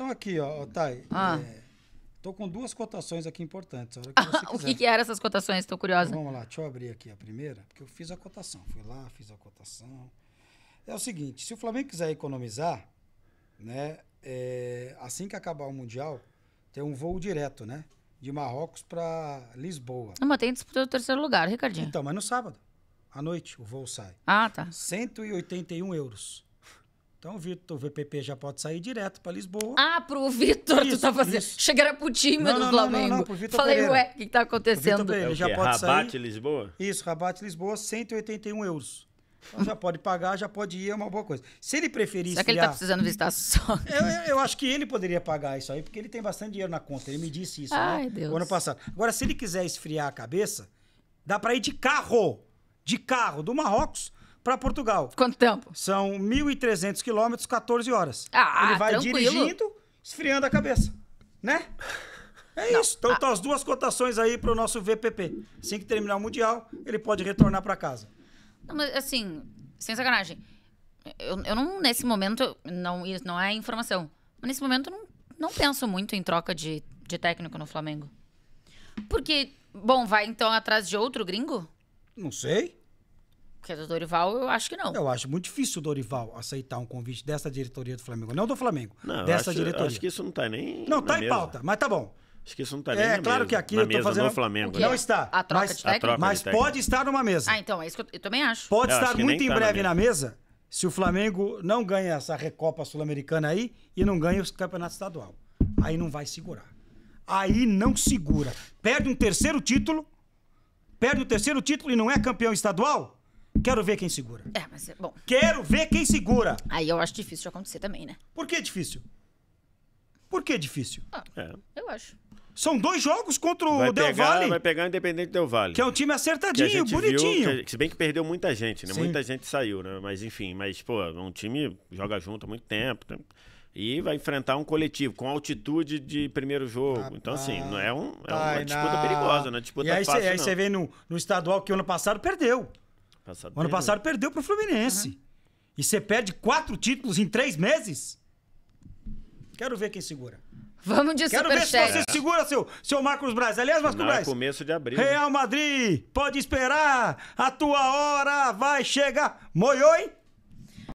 Então aqui, ó, Thay. Ah. ah. É, tô com duas cotações aqui importantes. Que o que, que, eram essas cotações? Estou curiosa. Então, vamos lá, deixa eu abrir aqui a primeira, porque eu fiz a cotação. Fui lá, fiz a cotação. É o seguinte, se o Flamengo quiser economizar, né, é, assim que acabar o Mundial, tem um voo direto, né? De Marrocos para Lisboa. Não, mas tem disputa do terceiro lugar, Ricardinho. Então, mas no sábado, à noite, o voo sai. Ah, tá. 181 euros. Então o Vitor, o VPP já pode sair direto para Lisboa. Ah, pro Vitor, tu tá fazendo. Isso. para pro time não, do não, Flamengo. Não, não, não, Vitor. Falei, Pereira. ué, o que, que tá acontecendo? Pereira, é já pode Rabate sair. Lisboa? Isso, Rabate Lisboa, 181 euros. Então já pode pagar, já pode ir, é uma boa coisa. Se ele preferir. Será que ele tá precisando visitar só? Eu, eu, acho que ele poderia pagar isso aí, porque ele tem bastante dinheiro na conta. Ele me disse isso né, Ai, né? Deus. ano passado. Agora, se ele quiser esfriar a cabeça, dá para ir de carro. De carro, do Marrocos para Portugal. Quanto tempo? São 1.300 quilômetros, 14 horas. Ah, Ele vai tranquilo. dirigindo, esfriando a cabeça, né? É Não. isso. Então, ah. tá as duas cotações aí para o nosso VPP. Assim que terminar o Mundial, ele pode retornar para casa. Não, mas, assim, sem sacanagem. Eu, eu não, nesse momento, não, isso não é informação. Mas nesse momento, eu não, não penso muito em troca de, de técnico no Flamengo. Porque, bom, vai então atrás de outro gringo? Não sei. Porque do Dorival, eu acho que não. Eu acho muito difícil o Dorival aceitar um convite dessa diretoria do Flamengo. Não do Flamengo, não, dessa acho, diretoria. Acho que isso não tá nem. Não, tá mesa. em pauta, mas tá bom. Acho que isso não tá nem. É, claro mesa, que aqui eu tô mesa, fazendo. No Flamengo, né? não né? está. A troca mas, de técnico. Troca mas de técnico. pode estar numa mesa. Ah, então, é isso que eu, eu também acho. Pode eu estar acho muito em tá breve na mesa. na mesa se o Flamengo não ganha essa Recopa Sul-Americana aí e não ganha o Campeonato Estadual. Aí não vai segurar. Aí não segura. Perde um terceiro título. Perde o um terceiro título e não é campeão estadual? Quero ver quem segura. É, mas é bom. Quero ver quem segura. Aí eu acho difícil de acontecer também, né? Por que difícil? Por que difícil? Ah, É. Eu acho. São dois jogos contra o Vai Del pegar, Valle, vai pegar o Independente Del Vale. que é um time Que acertadinho, viu, bonitinho. que se bem que perdeu muita gente, né? Sim. Muita gente saiu, né? Mas enfim, mas, pô, é um time joga junto há muito tempo. Né? E vai enfrentar um coletivo, com altitude de primeiro jogo. então, assim, não é, um, é uma disputa na- perigosa, né? disputa e aí fácil, não. você vê no, no estadual que ano passado perdeu. Passado ano passado perdeu pro Fluminense. Uhum. E você perde quatro títulos em três meses? Quero ver quem segura. Vamos de Quero ver se você segura, seu, seu Marcos Braz. Aliás, Marcos é Braz. começo de abril. Real né? Madrid, pode esperar. A tua hora vai chegar. Moiou, hein?